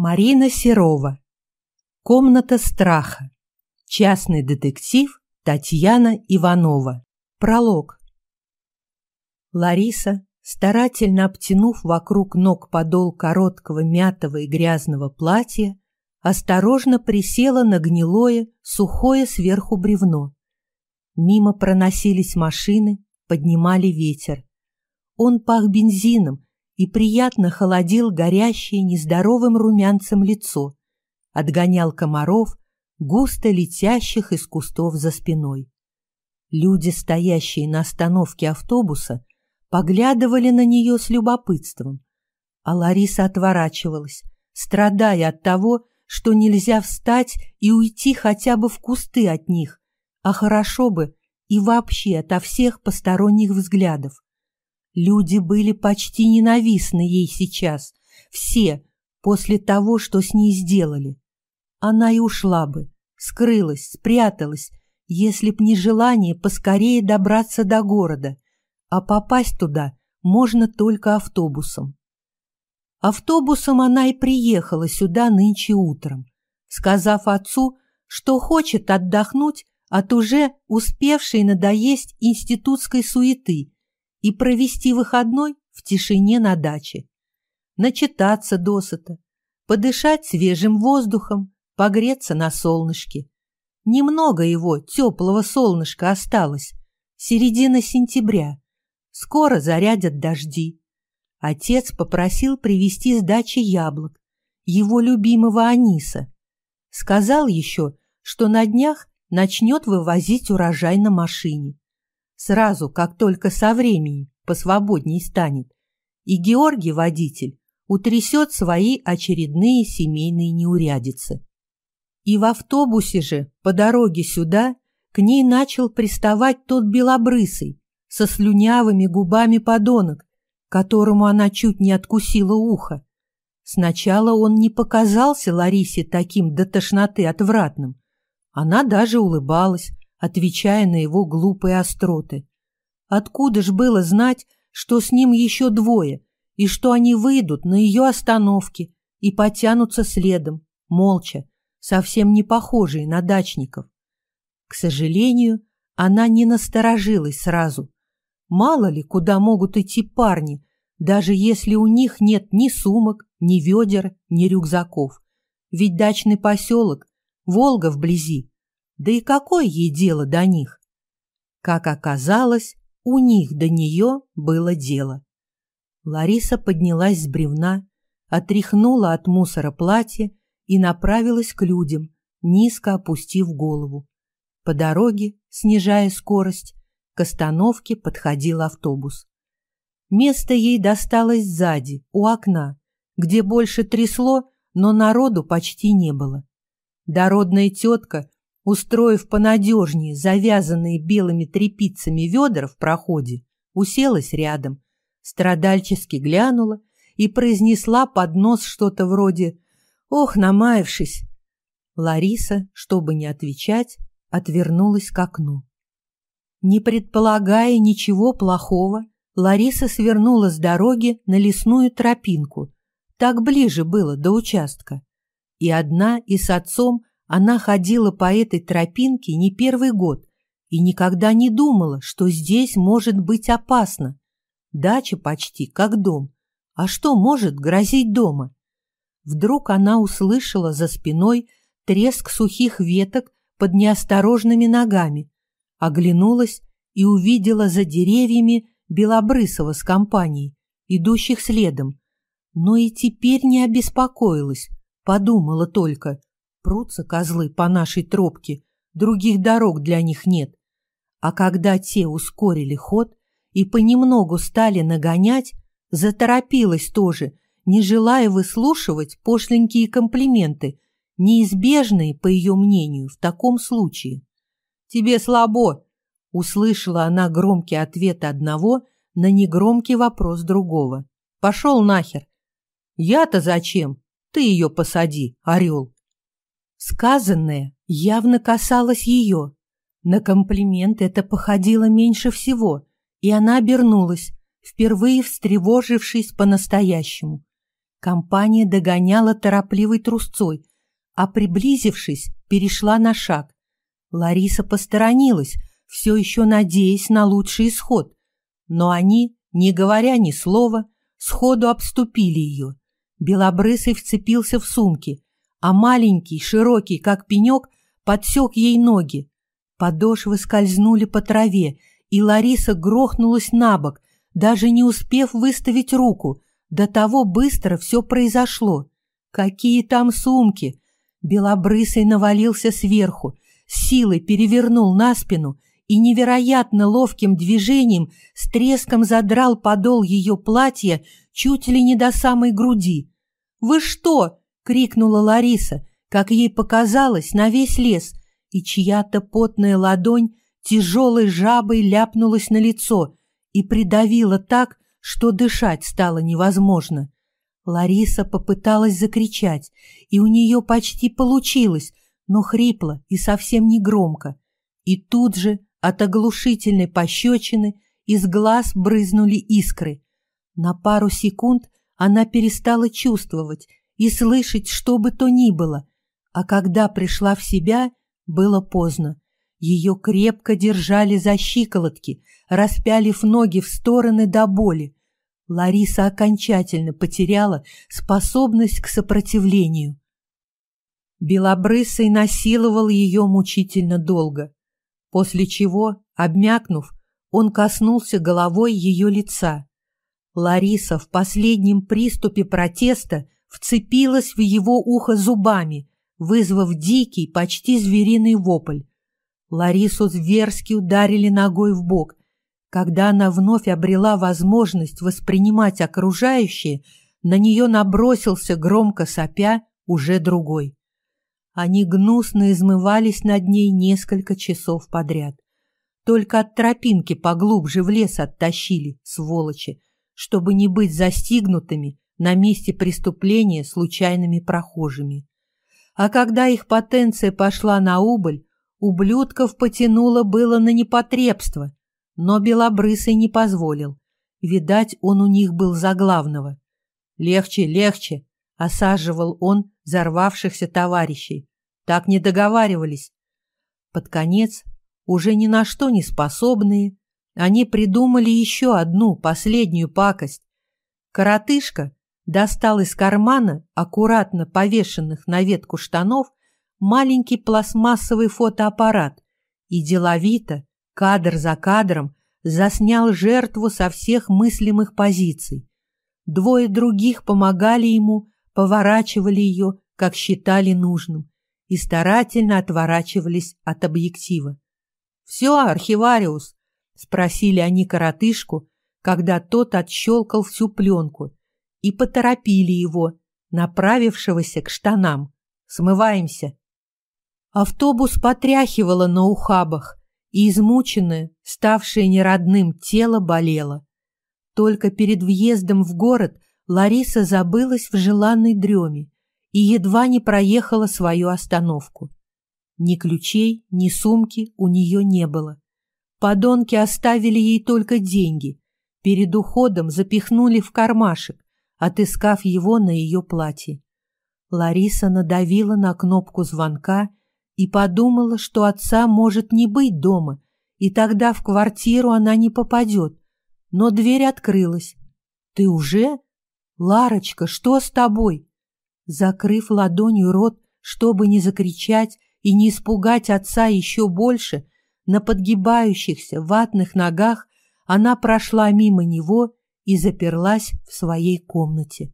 Марина Серова. Комната страха. Частный детектив Татьяна Иванова. Пролог. Лариса, старательно обтянув вокруг ног подол короткого мятого и грязного платья, осторожно присела на гнилое, сухое сверху бревно. Мимо проносились машины, поднимали ветер. Он пах бензином и приятно холодил горящее нездоровым румянцем лицо, отгонял комаров, густо летящих из кустов за спиной. Люди, стоящие на остановке автобуса, поглядывали на нее с любопытством, а Лариса отворачивалась, страдая от того, что нельзя встать и уйти хотя бы в кусты от них, а хорошо бы и вообще ото всех посторонних взглядов. Люди были почти ненавистны ей сейчас. Все, после того, что с ней сделали. Она и ушла бы, скрылась, спряталась, если б не желание поскорее добраться до города, а попасть туда можно только автобусом. Автобусом она и приехала сюда нынче утром, сказав отцу, что хочет отдохнуть от уже успевшей надоесть институтской суеты и провести выходной в тишине на даче, начитаться досыта, подышать свежим воздухом, погреться на солнышке. Немного его теплого солнышка осталось, середина сентября. Скоро зарядят дожди. Отец попросил привезти с дачи яблок, его любимого аниса. Сказал еще, что на днях начнет вывозить урожай на машине сразу, как только со временем посвободней станет, и Георгий, водитель, утрясет свои очередные семейные неурядицы. И в автобусе же, по дороге сюда, к ней начал приставать тот белобрысый, со слюнявыми губами подонок, которому она чуть не откусила ухо. Сначала он не показался Ларисе таким до тошноты отвратным. Она даже улыбалась, отвечая на его глупые остроты. Откуда ж было знать, что с ним еще двое, и что они выйдут на ее остановке и потянутся следом, молча, совсем не похожие на дачников? К сожалению, она не насторожилась сразу. Мало ли, куда могут идти парни, даже если у них нет ни сумок, ни ведер, ни рюкзаков. Ведь дачный поселок, Волга вблизи, да и какое ей дело до них? Как оказалось, у них до нее было дело. Лариса поднялась с бревна, отряхнула от мусора платье и направилась к людям, низко опустив голову. По дороге, снижая скорость, к остановке подходил автобус. Место ей досталось сзади, у окна, где больше трясло, но народу почти не было. Дородная тетка Устроив понадежнее завязанные белыми трепицами ведра в проходе, уселась рядом, страдальчески глянула и произнесла под нос что-то вроде «Ох, намаявшись!». Лариса, чтобы не отвечать, отвернулась к окну. Не предполагая ничего плохого, Лариса свернула с дороги на лесную тропинку. Так ближе было до участка. И одна, и с отцом она ходила по этой тропинке не первый год и никогда не думала, что здесь может быть опасно. Дача почти как дом. А что может грозить дома? Вдруг она услышала за спиной треск сухих веток под неосторожными ногами, оглянулась и увидела за деревьями Белобрысова с компанией, идущих следом. Но и теперь не обеспокоилась, подумала только. Прутся козлы по нашей тропке, других дорог для них нет. А когда те ускорили ход и понемногу стали нагонять, заторопилась тоже, не желая выслушивать пошленькие комплименты, неизбежные, по ее мнению, в таком случае. «Тебе слабо!» — услышала она громкий ответ одного на негромкий вопрос другого. «Пошел нахер!» «Я-то зачем? Ты ее посади, орел!» Сказанное явно касалось ее. На комплимент это походило меньше всего, и она обернулась, впервые встревожившись по-настоящему. Компания догоняла торопливой трусцой, а приблизившись, перешла на шаг. Лариса посторонилась, все еще надеясь на лучший исход. Но они, не говоря ни слова, сходу обступили ее. Белобрысый вцепился в сумки, а маленький, широкий, как пенек, подсек ей ноги. Подошвы скользнули по траве, и Лариса грохнулась на бок, даже не успев выставить руку. До того быстро все произошло. Какие там сумки! Белобрысый навалился сверху, силой перевернул на спину и невероятно ловким движением с треском задрал подол ее платья чуть ли не до самой груди. «Вы что?» крикнула Лариса, как ей показалось, на весь лес, и чья-то потная ладонь тяжелой жабой ляпнулась на лицо и придавила так, что дышать стало невозможно. Лариса попыталась закричать, и у нее почти получилось, но хрипло и совсем не громко. И тут же от оглушительной пощечины из глаз брызнули искры. На пару секунд она перестала чувствовать и слышать что бы то ни было. А когда пришла в себя, было поздно. Ее крепко держали за щиколотки, распялив ноги в стороны до боли. Лариса окончательно потеряла способность к сопротивлению. Белобрысый насиловал ее мучительно долго, после чего, обмякнув, он коснулся головой ее лица. Лариса в последнем приступе протеста вцепилась в его ухо зубами, вызвав дикий, почти звериный вопль. Ларису зверски ударили ногой в бок. Когда она вновь обрела возможность воспринимать окружающее, на нее набросился, громко сопя, уже другой. Они гнусно измывались над ней несколько часов подряд. Только от тропинки поглубже в лес оттащили, сволочи, чтобы не быть застигнутыми на месте преступления случайными прохожими. А когда их потенция пошла на убыль, ублюдков потянуло было на непотребство, но Белобрысый не позволил. Видать, он у них был за главного. «Легче, легче!» — осаживал он взорвавшихся товарищей. «Так не договаривались!» Под конец, уже ни на что не способные, они придумали еще одну, последнюю пакость. Коротышка, достал из кармана, аккуратно повешенных на ветку штанов, маленький пластмассовый фотоаппарат и деловито, кадр за кадром, заснял жертву со всех мыслимых позиций. Двое других помогали ему, поворачивали ее, как считали нужным, и старательно отворачивались от объектива. «Все, архивариус?» — спросили они коротышку, когда тот отщелкал всю пленку и поторопили его, направившегося к штанам. «Смываемся!» Автобус потряхивало на ухабах, и измученное, ставшее неродным тело болело. Только перед въездом в город Лариса забылась в желанной дреме и едва не проехала свою остановку. Ни ключей, ни сумки у нее не было. Подонки оставили ей только деньги. Перед уходом запихнули в кармашек, отыскав его на ее платье. Лариса надавила на кнопку звонка и подумала, что отца может не быть дома, и тогда в квартиру она не попадет. Но дверь открылась. «Ты уже? Ларочка, что с тобой?» Закрыв ладонью рот, чтобы не закричать и не испугать отца еще больше, на подгибающихся ватных ногах она прошла мимо него и заперлась в своей комнате.